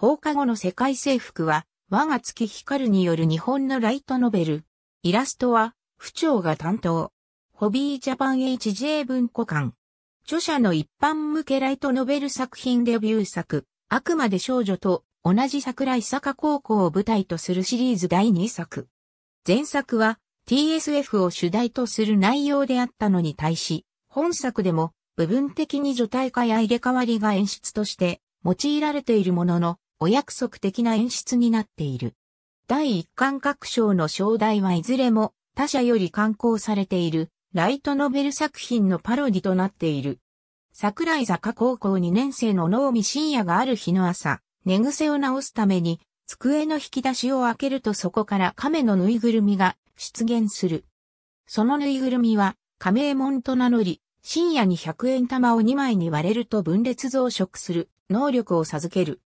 放課後の世界征服は、我が月光による日本のライトノベル。イラストは、府長が担当。ホビージャパン HJ 文庫館。著者の一般向けライトノベル作品デビュー作、あくまで少女と同じ桜井坂高校を舞台とするシリーズ第2作。前作は TSF を主題とする内容であったのに対し、本作でも部分的に女体化や入れ替わりが演出として用いられているものの、お約束的な演出になっている。第一巻各章の章題はいずれも他社より刊行されているライトノベル作品のパロディとなっている。桜井坂高校2年生の能見深夜がある日の朝、寝癖を直すために机の引き出しを開けるとそこから亀のぬいぐるみが出現する。そのぬいぐるみは亀右衛門と名乗り、深夜に100円玉を2枚に割れると分裂増殖する能力を授ける。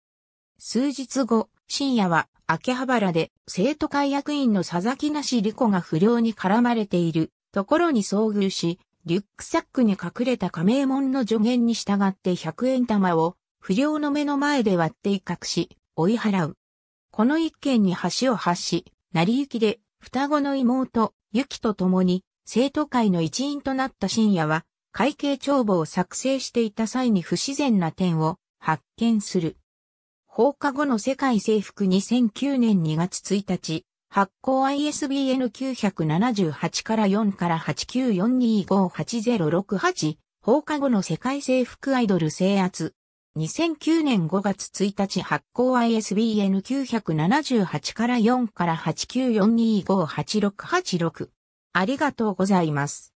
数日後、深夜は秋葉原で生徒会役員の佐々木なし理子が不良に絡まれているところに遭遇し、リュックサックに隠れた亀門の助言に従って100円玉を不良の目の前で割って威嚇し、追い払う。この一件に橋を発し、成り行きで双子の妹、ゆきと共に生徒会の一員となった深夜は会計帳簿を作成していた際に不自然な点を発見する。放課後の世界征服2009年2月1日、発行 ISBN 978から4から894258068、放課後の世界征服アイドル制圧。2009年5月1日発行 ISBN 978から4から894258686。ありがとうございます。